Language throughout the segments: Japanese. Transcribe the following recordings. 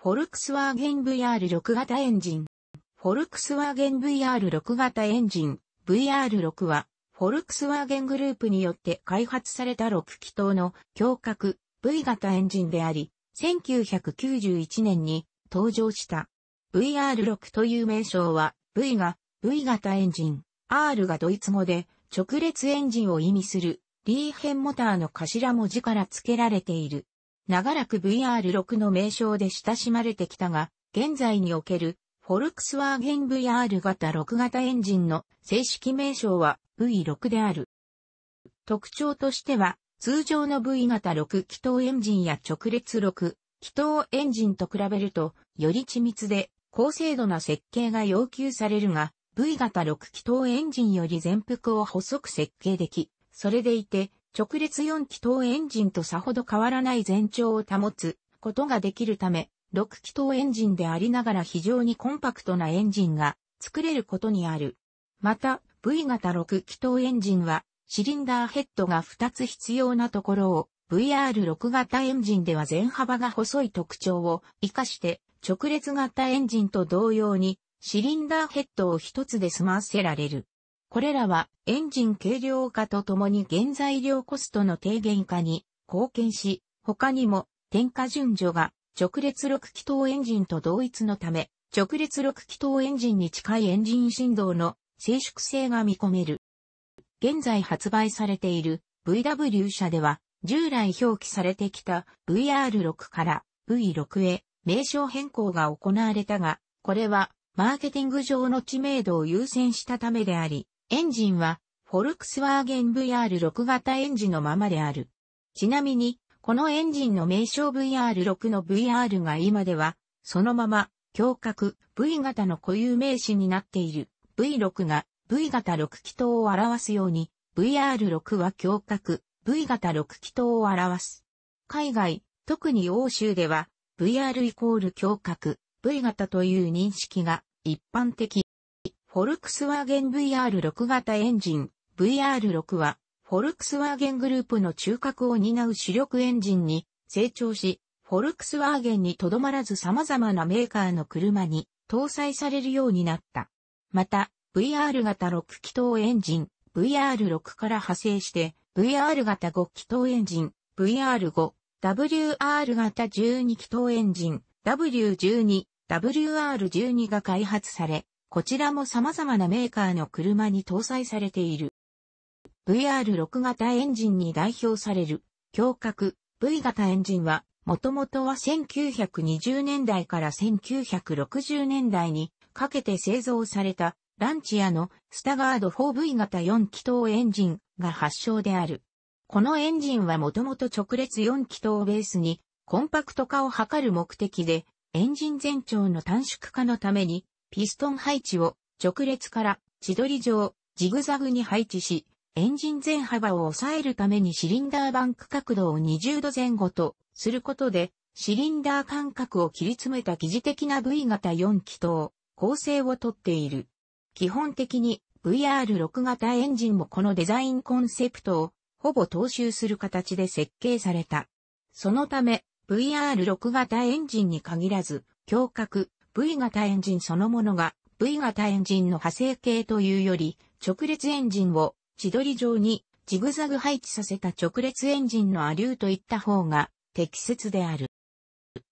フォルクスワーゲン VR6 型エンジン。フォルクスワーゲン VR6 型エンジン VR6 は、フォルクスワーゲングループによって開発された6気筒の強角 V 型エンジンであり、1991年に登場した。VR6 という名称は、V が V 型エンジン、R がドイツ語で直列エンジンを意味するリーヘンモターの頭文字から付けられている。長らく VR6 の名称で親しまれてきたが、現在におけるフォルクスワーゲン VR 型6型エンジンの正式名称は V6 である。特徴としては、通常の V 型6気筒エンジンや直列6気筒エンジンと比べると、より緻密で高精度な設計が要求されるが、V 型6気筒エンジンより全幅を細く設計でき、それでいて、直列4気筒エンジンとさほど変わらない全長を保つことができるため、6気筒エンジンでありながら非常にコンパクトなエンジンが作れることにある。また、V 型6気筒エンジンは、シリンダーヘッドが2つ必要なところを、VR6 型エンジンでは全幅が細い特徴を活かして、直列型エンジンと同様に、シリンダーヘッドを1つで済ませられる。これらはエンジン軽量化とともに原材料コストの低減化に貢献し、他にも点火順序が直列6気筒エンジンと同一のため、直列6気筒エンジンに近いエンジン振動の静粛性が見込める。現在発売されている VW 車では、従来表記されてきた VR6 から V6 へ名称変更が行われたが、これはマーケティング上の知名度を優先したためであり、エンジンは、フォルクスワーゲン VR6 型エンジンのままである。ちなみに、このエンジンの名称 VR6 の VR が今では、そのまま、胸郭 V 型の固有名詞になっている V6 が V 型6気筒を表すように VR6 は胸郭 V 型6気筒を表す。海外、特に欧州では VR イコール胸郭 V 型という認識が一般的。フォルクスワーゲン VR6 型エンジン VR6 は、フォルクスワーゲングループの中核を担う主力エンジンに成長し、フォルクスワーゲンにとどまらず様々なメーカーの車に搭載されるようになった。また、VR 型6気筒エンジン VR6 から派生して、VR 型5気筒エンジン VR5、WR 型12気筒エンジン W12、WR12 が開発され、こちらも様々なメーカーの車に搭載されている。VR6 型エンジンに代表される、強角 V 型エンジンは、もともとは1920年代から1960年代にかけて製造されたランチアのスタガード 4V 型4気筒エンジンが発祥である。このエンジンはもともと直列4気筒ベースにコンパクト化を図る目的でエンジン全長の短縮化のためにピストン配置を直列から千鳥り状、ジグザグに配置し、エンジン全幅を抑えるためにシリンダーバンク角度を20度前後とすることで、シリンダー間隔を切り詰めた疑似的な V 型4気筒構成をとっている。基本的に VR6 型エンジンもこのデザインコンセプトをほぼ踏襲する形で設計された。そのため VR6 型エンジンに限らず、強角、V 型エンジンそのものが V 型エンジンの派生系というより、直列エンジンを自撮り状にジグザグ配置させた直列エンジンのアリューといった方が適切である。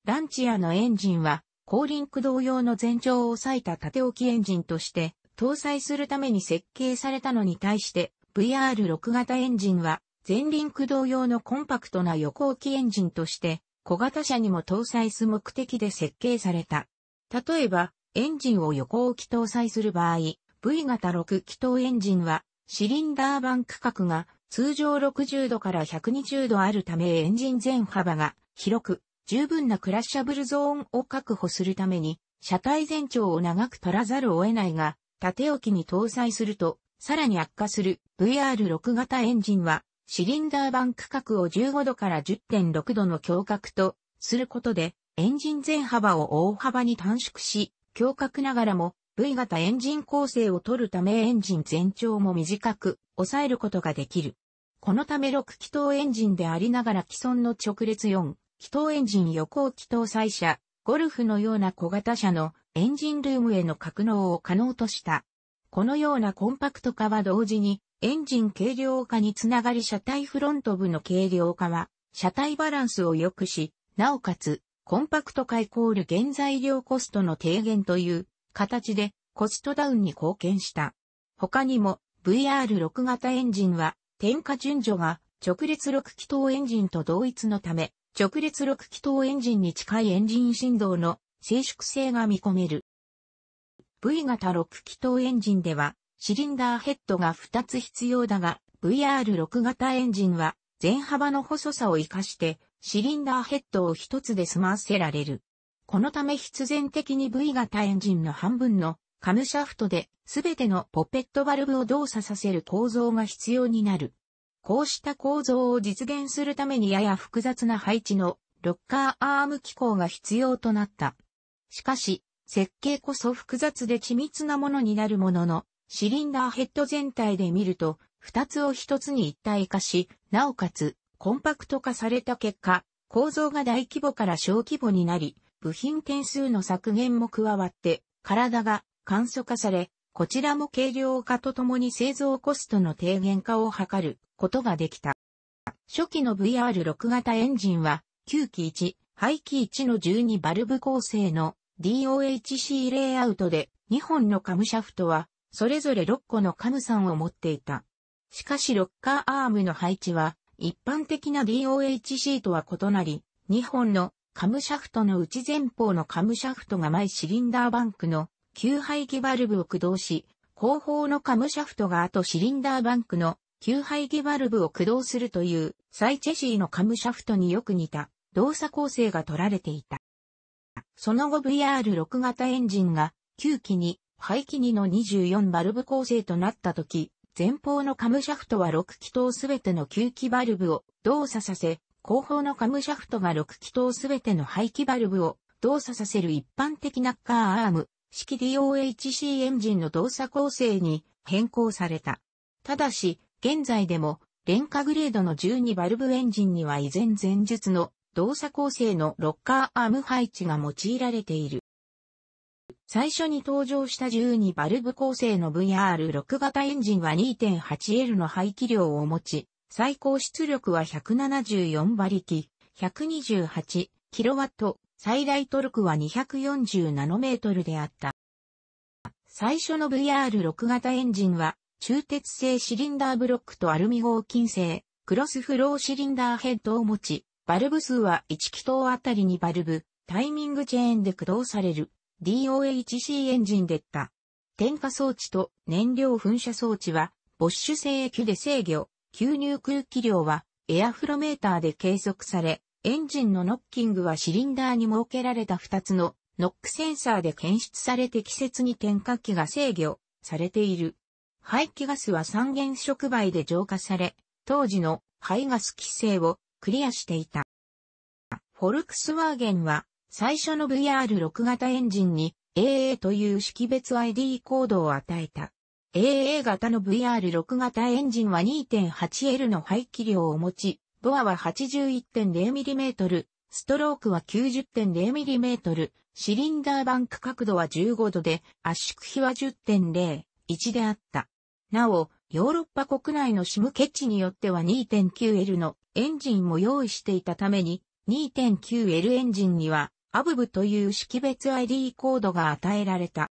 ランチアのエンジンは、後輪駆動用の全長を抑えた縦置きエンジンとして搭載するために設計されたのに対して VR6 型エンジンは前輪駆動用のコンパクトな横置きエンジンとして小型車にも搭載す目的で設計された。例えば、エンジンを横置き搭載する場合、V 型6気筒エンジンは、シリンダー板区画が通常60度から120度あるためエンジン全幅が広く、十分なクラッシャブルゾーンを確保するために、車体全長を長く取らざるを得ないが、縦置きに搭載すると、さらに悪化する VR6 型エンジンは、シリンダー板区画を15度から10.6度の強角とすることで、エンジン全幅を大幅に短縮し、強角ながらも V 型エンジン構成を取るためエンジン全長も短く抑えることができる。このため6気筒エンジンでありながら既存の直列4気筒エンジン横気筒再車、ゴルフのような小型車のエンジンルームへの格納を可能とした。このようなコンパクト化は同時にエンジン軽量化につながり車体フロント部の軽量化は車体バランスを良くし、なおかつコンパクト化イコール原材料コストの低減という形でコストダウンに貢献した。他にも VR6 型エンジンは点火順序が直列6気筒エンジンと同一のため直列6気筒エンジンに近いエンジン振動の静粛性が見込める。V 型6気筒エンジンではシリンダーヘッドが2つ必要だが VR6 型エンジンは全幅の細さを活かしてシリンダーヘッドを一つで済ませられる。このため必然的に V 型エンジンの半分のカムシャフトで全てのポペットバルブを動作させる構造が必要になる。こうした構造を実現するためにやや複雑な配置のロッカーアーム機構が必要となった。しかし、設計こそ複雑で緻密なものになるものの、シリンダーヘッド全体で見ると、二つを一つに一体化し、なおかつコンパクト化された結果、構造が大規模から小規模になり、部品点数の削減も加わって、体が簡素化され、こちらも軽量化とともに製造コストの低減化を図ることができた。初期の VR6 型エンジンは、9機1、排気1の12バルブ構成の DOHC レイアウトで、2本のカムシャフトは、それぞれ6個のカムさんを持っていた。しかしロッカーアームの配置は、一般的な DOHC とは異なり、2本のカムシャフトの内前方のカムシャフトが前シリンダーバンクの吸排気バルブを駆動し、後方のカムシャフトが後シリンダーバンクの吸排気バルブを駆動するというサイチェシーのカムシャフトによく似た動作構成が取られていた。その後 VR6 型エンジンが9機に排気2の24バルブ構成となった時、前方のカムシャフトは6気筒すべての吸気バルブを動作させ、後方のカムシャフトが6気筒すべての排気バルブを動作させる一般的なカーアーム式 DOHC エンジンの動作構成に変更された。ただし、現在でも、廉価グレードの12バルブエンジンには依然前述の動作構成のロッカーアーム配置が用いられている。最初に登場した12バルブ構成の VR6 型エンジンは 2.8L の排気量を持ち、最高出力は174馬力、128kW、最大トルクは240ナノメートルであった。最初の VR6 型エンジンは、中鉄製シリンダーブロックとアルミ合金製、クロスフローシリンダーヘッドを持ち、バルブ数は1気筒あたりにバルブ、タイミングチェーンで駆動される。DOHC エンジンでった。点火装置と燃料噴射装置は、ボッシュ製液で制御、吸入空気量はエアフロメーターで計測され、エンジンのノッキングはシリンダーに設けられた2つのノックセンサーで検出されて季節に点火器が制御されている。排気ガスは三原触媒で浄化され、当時の排ガス規制をクリアしていた。フォルクスワーゲンは最初の VR6 型エンジンに AA という識別 ID コードを与えた。AA 型の VR6 型エンジンは 2.8L の排気量を持ち、ボアは 81.0mm、ストロークは 90.0mm、シリンダーバンク角度は15度で、圧縮比は10.01であった。なお、ヨーロッパ国内のシムケッチによっては 2.9L のエンジンも用意していたために、2.9L エンジンにはアブブという識別 ID コードが与えられた。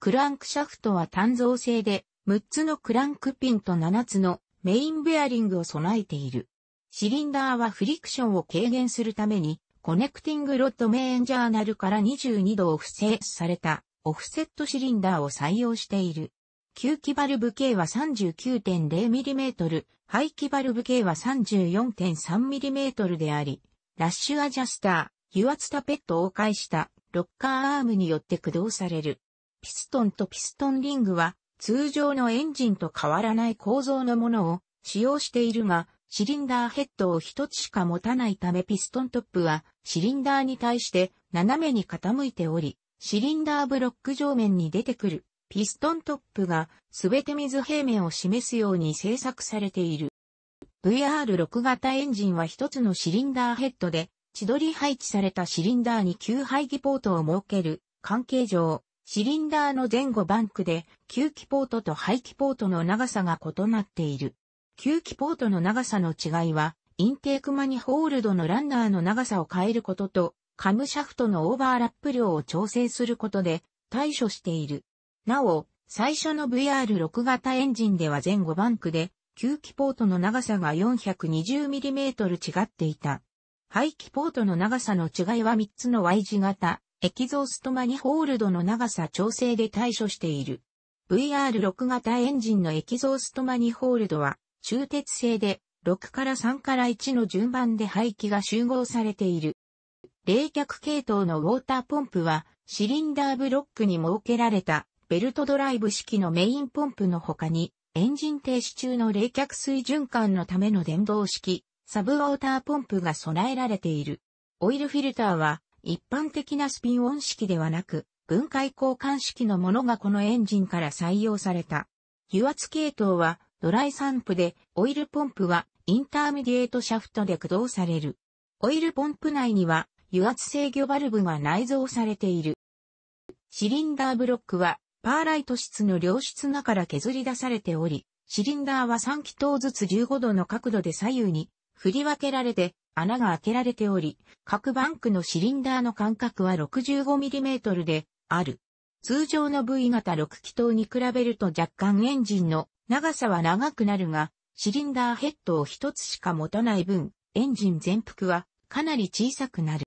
クランクシャフトは単造性で、6つのクランクピンと7つのメインベアリングを備えている。シリンダーはフリクションを軽減するために、コネクティングロッドメインジャーナルから22度オフセされたオフセットシリンダーを採用している。吸気バルブ径は 39.0mm、排気バルブ径は 34.3mm であり、ラッシュアジャスター、油圧タペットを介したロッカーアームによって駆動される。ピストンとピストンリングは通常のエンジンと変わらない構造のものを使用しているが、シリンダーヘッドを一つしか持たないためピストントップはシリンダーに対して斜めに傾いており、シリンダーブロック上面に出てくるピストントップがすべて水平面を示すように製作されている。VR6 型エンジンは一つのシリンダーヘッドで千鳥り配置されたシリンダーに給排気ポートを設ける関係上、シリンダーの前後バンクで、吸気ポートと排気ポートの長さが異なっている。吸気ポートの長さの違いは、インテークマニホールドのランナーの長さを変えることと、カムシャフトのオーバーラップ量を調整することで対処している。なお、最初の VR6 型エンジンでは前後バンクで、吸気ポートの長さが 420mm 違っていた。排気ポートの長さの違いは3つの Y 字型、エキゾーストマニホールドの長さ調整で対処している。VR6 型エンジンのエキゾーストマニホールドは、中鉄製で、6から3から1の順番で排気が集合されている。冷却系統のウォーターポンプは、シリンダーブロックに設けられたベルトドライブ式のメインポンプの他に、エンジン停止中の冷却水循環のための電動式、サブウォーターポンプが備えられている。オイルフィルターは一般的なスピンオン式ではなく、分解交換式のものがこのエンジンから採用された。油圧系統はドライ散布で、オイルポンプはインターミディエートシャフトで駆動される。オイルポンプ内には油圧制御バルブが内蔵されている。シリンダーブロックはパーライト室の良質なから削り出されており、シリンダーは3気筒ずつ15度の角度で左右に振り分けられて穴が開けられており、各バンクのシリンダーの間隔は 65mm である。通常の V 型6気筒に比べると若干エンジンの長さは長くなるが、シリンダーヘッドを一つしか持たない分、エンジン全幅はかなり小さくなる。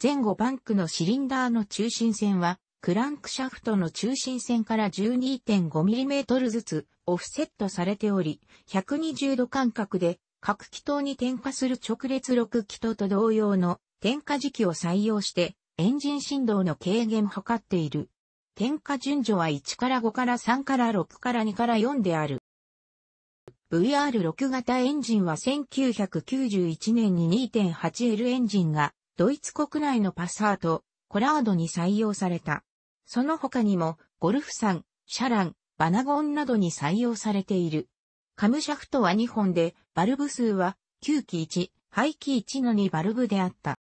前後バンクのシリンダーの中心線は、クランクシャフトの中心線から 12.5mm ずつオフセットされており、120度間隔で各気筒に点火する直列6気筒と同様の点火時期を採用してエンジン振動の軽減を図っている。点火順序は1から5から3から6から2から4である。VR6 型エンジンは1991年に 2.8L エンジンがドイツ国内のパサート、コラードに採用された。その他にもゴルフさん、シャラン、バナゴンなどに採用されている。カムシャフトは2本で、バルブ数は9機1、排気1の2バルブであった。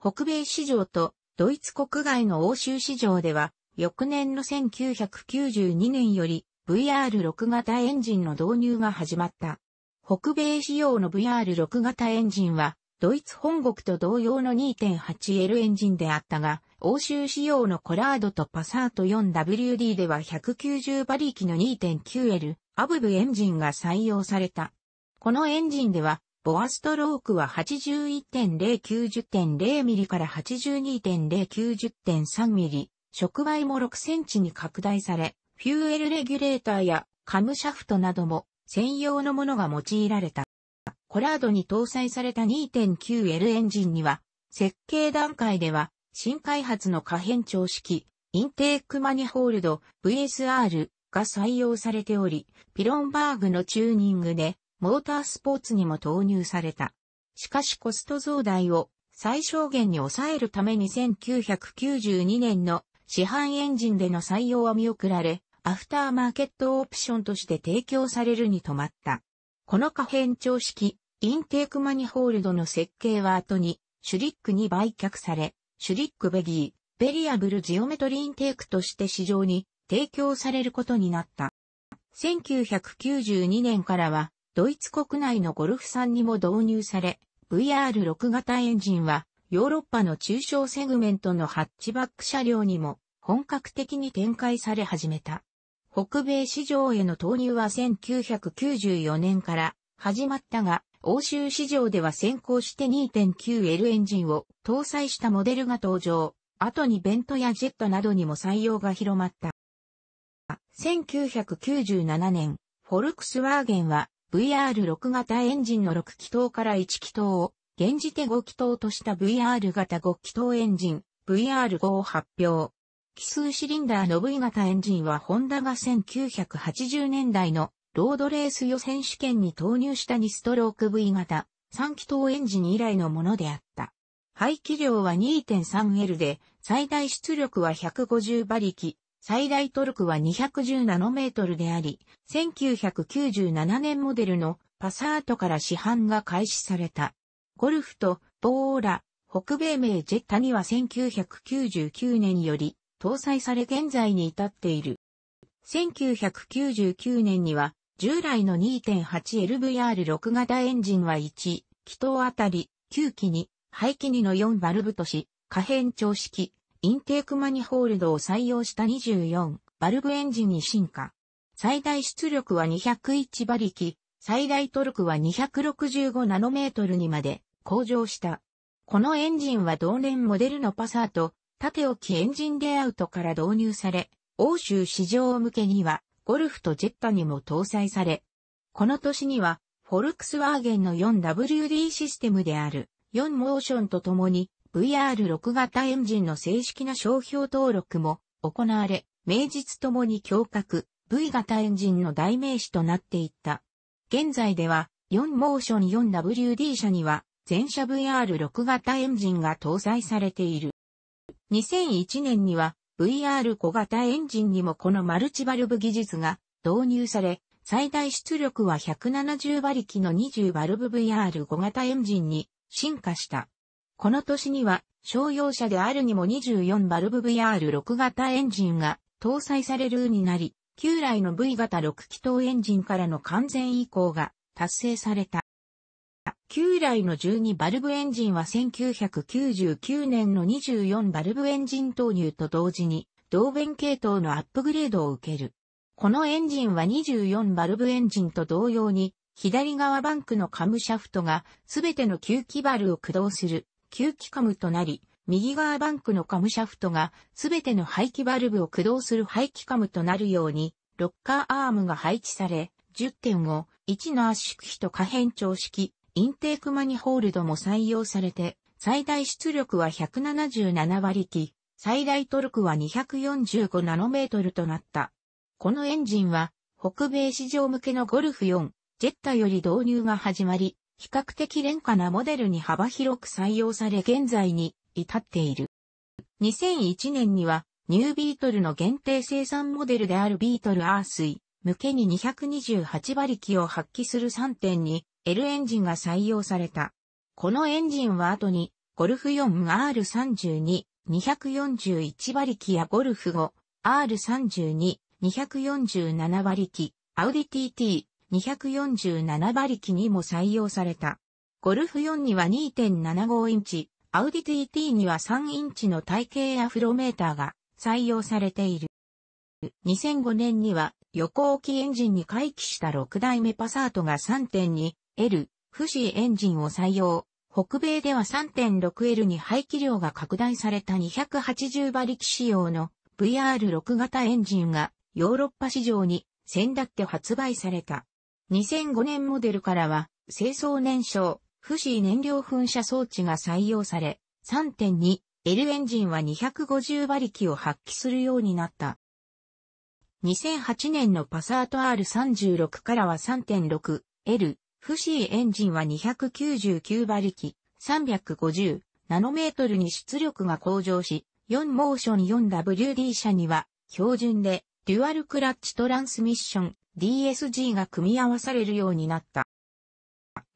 北米市場とドイツ国外の欧州市場では、翌年の1992年より VR6 型エンジンの導入が始まった。北米仕様の VR6 型エンジンは、ドイツ本国と同様の 2.8L エンジンであったが、欧州仕様のコラードとパサート 4WD では190馬力の 2.9L、アブブエンジンが採用された。このエンジンでは、ボアストロークは8 1 0 9 0 0ミリから8 2 0 9 0 3ミリ、触媒も6センチに拡大され、フューエルレギュレーターやカムシャフトなども専用のものが用いられた。コラードに搭載された 2.9L エンジンには、設計段階では、新開発の可変調式、インテークマニホールド、VSR、が採用されており、ピロンバーグのチューニングで、モータースポーツにも投入された。しかしコスト増大を最小限に抑えるために1992年の市販エンジンでの採用は見送られ、アフターマーケットオプションとして提供されるに止まった。この可変調式、インテークマニホールドの設計は後に、シュリックに売却され、シュリックベギー、ベリアブルジオメトリインテークとして市場に提供されることになった。1992年からは、ドイツ国内のゴルフさんにも導入され、VR6 型エンジンは、ヨーロッパの中小セグメントのハッチバック車両にも本格的に展開され始めた。北米市場への投入は1994年から始まったが、欧州市場では先行して 2.9L エンジンを搭載したモデルが登場。後にベントやジェットなどにも採用が広まった。1997年、フォルクスワーゲンは VR6 型エンジンの6気筒から1気筒を、現時点5気筒とした VR 型5気筒エンジン、VR5 を発表。奇数シリンダーの V 型エンジンはホンダが1980年代のロードレース予選試験に投入した2ストローク V 型3気筒エンジン以来のものであった。排気量は 2.3L で最大出力は150馬力、最大トルクは210ナノメートルであり、1997年モデルのパサートから市販が開始された。ゴルフとボーラ、北米名ジェッタには1999年より搭載され現在に至っている。1999年には従来の 2.8LVR6 型エンジンは1、気筒あたり9機に、排気2の4バルブとし、可変調式、インテークマニホールドを採用した24バルブエンジンに進化。最大出力は201馬力、最大トルクは265ナノメートルにまで向上した。このエンジンは同年モデルのパサーと縦置きエンジンレイアウトから導入され、欧州市場向けにはゴルフとジェッタにも搭載され、この年にはフォルクスワーゲンの 4WD システムである4モーションと共に VR6 型エンジンの正式な商標登録も行われ、名実ともに強格 V 型エンジンの代名詞となっていった。現在では、4モーション 4WD 車には、全車 VR6 型エンジンが搭載されている。2001年には、VR5 型エンジンにもこのマルチバルブ技術が導入され、最大出力は170馬力の20バルブ VR5 型エンジンに進化した。この年には、商用車であるにも24バルブ VR6 型エンジンが搭載されるになり、旧来の V 型6気筒エンジンからの完全移行が達成された。旧来の12バルブエンジンは1999年の24バルブエンジン投入と同時に、同弁系統のアップグレードを受ける。このエンジンは24バルブエンジンと同様に、左側バンクのカムシャフトが全ての吸気バルを駆動する吸気カムとなり、右側バンクのカムシャフトがすべての排気バルブを駆動する排気カムとなるように、ロッカーアームが配置され、10.5、1の圧縮比と可変調式、インテークマニホールドも採用されて、最大出力は177馬力、最大トルクは245ナノメートルとなった。このエンジンは、北米市場向けのゴルフ4、ジェッタより導入が始まり、比較的廉価なモデルに幅広く採用され現在に至っている。2001年にはニュービートルの限定生産モデルであるビートルアースイ向けに228馬力を発揮する 3.2L エンジンが採用された。このエンジンは後にゴルフ 4R32 241馬力やゴルフ 5R32 247馬力、アウディ TT 247馬力にも採用された。ゴルフ4には2.75インチ、アウディ TT には3インチの体型アフロメーターが採用されている。2005年には横置きエンジンに回帰した6代目パサートが 3.2L 不死エンジンを採用。北米では 3.6L に排気量が拡大された280馬力仕様の VR6 型エンジンがヨーロッパ市場に先だって発売された。2005年モデルからは、清掃燃焼、不死燃料噴射装置が採用され、3.2L エンジンは250馬力を発揮するようになった。2008年のパサート R36 からは 3.6L 不死エンジンは299馬力、350ナノメートルに出力が向上し、4モーション 4WD 車には標準でデュアルクラッチトランスミッション DSG が組み合わされるようになった。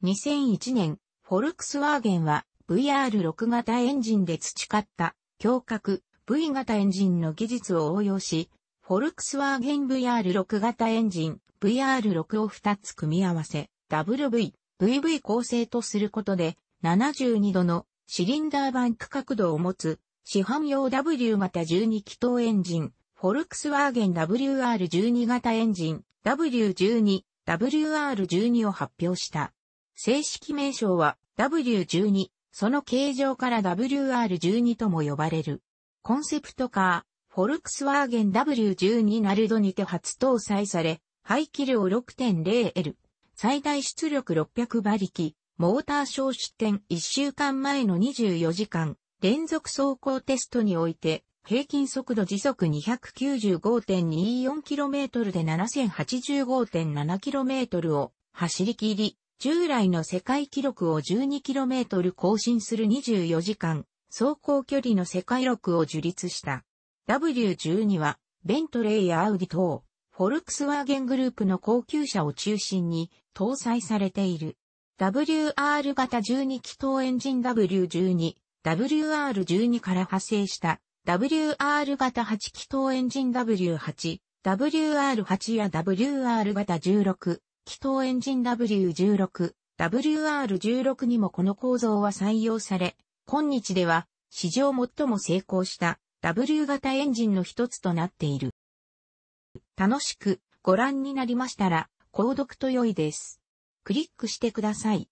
2001年、フォルクスワーゲンは VR6 型エンジンで培った強角 V 型エンジンの技術を応用し、フォルクスワーゲン VR6 型エンジン VR6 を2つ組み合わせ WV、VV 構成とすることで72度のシリンダーバンク角度を持つ市販用 W 型12気筒エンジンフォルクスワーゲン WR12 型エンジン W12、WR12 を発表した。正式名称は W12、その形状から WR12 とも呼ばれる。コンセプトカー、フォルクスワーゲン W12 ナルドにて初搭載され、排気量 6.0L、最大出力600馬力、モーター小出点1週間前の24時間、連続走行テストにおいて、平均速度時速 295.24km で 7085.7km を走り切り、従来の世界記録を 12km 更新する24時間、走行距離の世界録を樹立した。W12 は、ベントレイやアウディ等、フォルクスワーゲングループの高級車を中心に搭載されている。WR 型12気筒エンジン W12、WR12 から派生した WR 型8気筒エンジン W8、WR8 や WR 型16、気筒エンジン W16、WR16 にもこの構造は採用され、今日では史上最も成功した W 型エンジンの一つとなっている。楽しくご覧になりましたら、購読と良いです。クリックしてください。